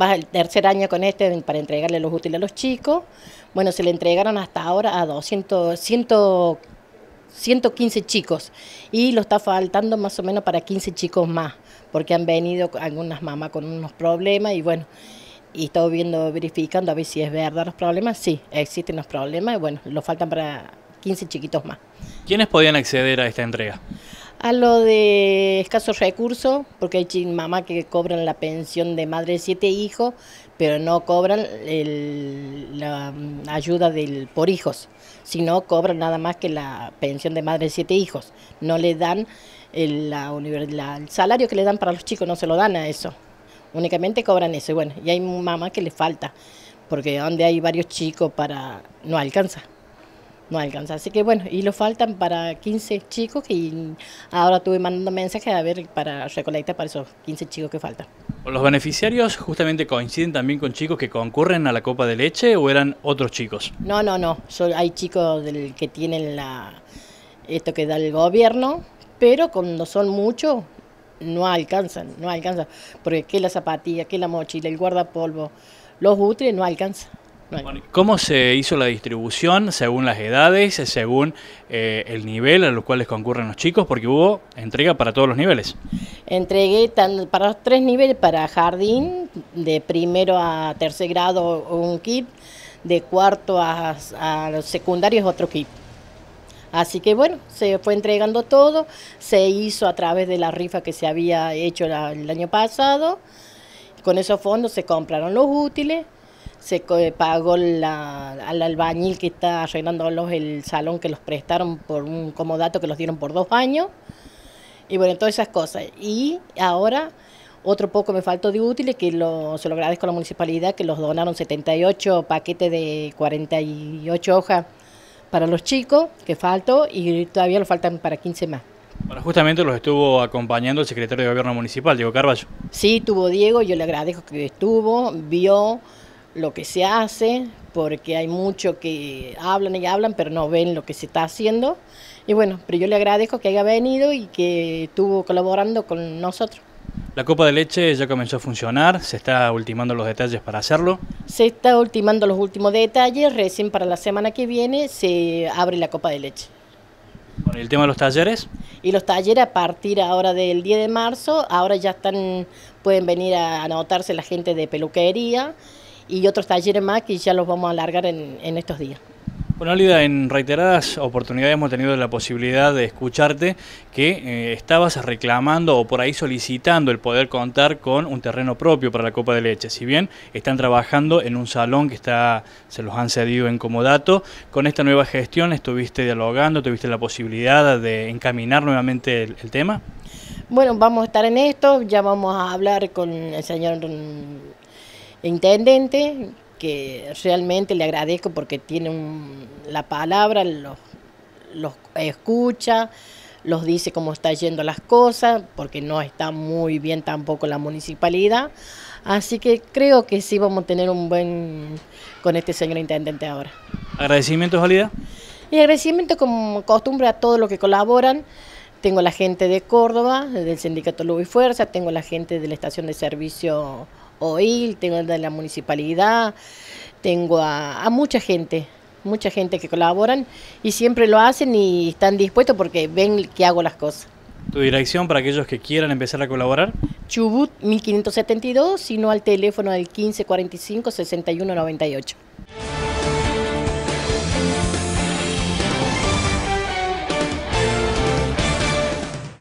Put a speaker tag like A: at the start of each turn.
A: Va el tercer año con este para entregarle los útiles a los chicos. Bueno, se le entregaron hasta ahora a 200, 115 chicos y lo está faltando más o menos para 15 chicos más, porque han venido algunas mamás con unos problemas y bueno, y todo viendo, verificando a ver si es verdad los problemas. Sí, existen los problemas y bueno, lo faltan para 15 chiquitos más.
B: ¿Quiénes podían acceder a esta entrega?
A: a lo de escasos recursos, porque hay mamá que cobran la pensión de madre de siete hijos, pero no cobran la mm, ayuda del, por hijos, sino cobran nada más que la pensión de madre de siete hijos. No le dan el, salario que le dan para los chicos, no se lo dan a eso. Únicamente cobran eso. Y bueno, y hay mamá que le falta, porque donde hay varios chicos para no alcanza no alcanza. Así que bueno, y lo faltan para 15 chicos y ahora tuve mandando mensajes a ver para recolectar para esos 15 chicos que faltan.
B: ¿Los beneficiarios justamente coinciden también con chicos que concurren a la copa de leche o eran otros chicos?
A: No, no, no. hay chicos del, que tienen la esto que da el gobierno, pero cuando son muchos no alcanzan, no alcanzan. Porque que la zapatilla, que la mochila, el guardapolvo, los útiles no alcanzan.
B: ¿Cómo se hizo la distribución según las edades, según eh, el nivel a los cuales concurren los chicos? Porque hubo entrega para todos los niveles.
A: Entregué para los tres niveles, para jardín, de primero a tercer grado un kit, de cuarto a, secundario los secundarios otro kit. Así que bueno, se fue entregando todo, se hizo a través de la rifa que se había hecho el año pasado, con esos fondos se compraron los útiles se eh, pagó al albañil que está arreglándolos el salón que los prestaron por un comodato que los dieron por dos años. Y bueno, todas esas cosas. Y ahora otro poco me faltó de útiles que lo, se lo agradezco a la municipalidad que los donaron 78 paquetes de 48 hojas para los chicos que faltó y todavía lo faltan para 15 más.
B: Bueno, justamente los estuvo acompañando el secretario de Gobierno Municipal, Diego Carballo.
A: Sí, tuvo Diego, yo le agradezco que estuvo, vio, lo que se hace, porque hay mucho que hablan y hablan, pero no ven lo que se está haciendo. Y bueno, pero yo le agradezco que haya venido y que estuvo colaborando con nosotros.
B: La copa de leche ya comenzó a funcionar, se está ultimando los detalles para hacerlo.
A: Se está ultimando los últimos detalles, recién para la semana que viene se abre la copa de leche.
B: ¿y el tema de los talleres?
A: Y los talleres a partir ahora del 10 de marzo, ahora ya están, pueden venir a anotarse la gente de peluquería, y otros talleres más que ya los vamos a alargar en, estos días.
B: Bueno, Alida, en reiteradas oportunidades hemos tenido la posibilidad de escucharte que eh, estabas reclamando o por ahí solicitando el poder contar con un terreno propio para la copa de leche. Si bien están trabajando en un salón que está, se los han cedido en comodato, con esta nueva gestión estuviste dialogando, tuviste la posibilidad de encaminar nuevamente el tema.
A: Bueno, vamos a estar en esto, ya vamos a hablar con el señor intendente, que realmente le agradezco porque tiene la palabra, los, escucha, los dice cómo está yendo las cosas, porque no está muy bien tampoco la municipalidad. Así que creo que sí vamos a tener un buen con este señor intendente ahora.
B: ¿Agradecimiento, Jolida?
A: Y agradecimiento como costumbre a todos los que colaboran. Tengo la gente de Córdoba, del Sindicato Lugo y Fuerza, tengo la gente de la Estación de Servicio OIL, tengo el de la municipalidad, tengo a, a mucha gente, mucha gente que colaboran y siempre lo hacen y están dispuestos porque ven que hago las cosas.
B: ¿Tu dirección para aquellos que quieran empezar a colaborar?
A: Chubut 1572, sino al teléfono del 1545 6198.